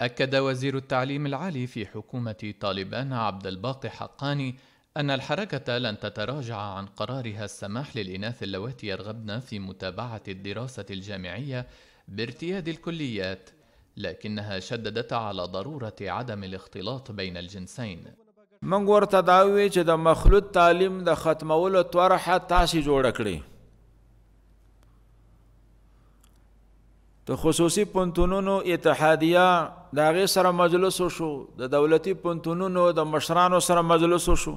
أكد وزير التعليم العالي في حكومة طالبان عبد الباقي حقاني أن الحركة لن تتراجع عن قرارها السماح للإناث اللواتي يرغبن في متابعة الدراسة الجامعية بارتياد الكليات، لكنها شددت على ضرورة عدم الاختلاط بين الجنسين. من غور دا مخلوط تعليم د ختمولو طرحه تاسي جوړه د خصوصي پنتونونو اتحادیه د هغې سره مجلس شو د دولتي پنتونونو د مشرانو سره مجلس شو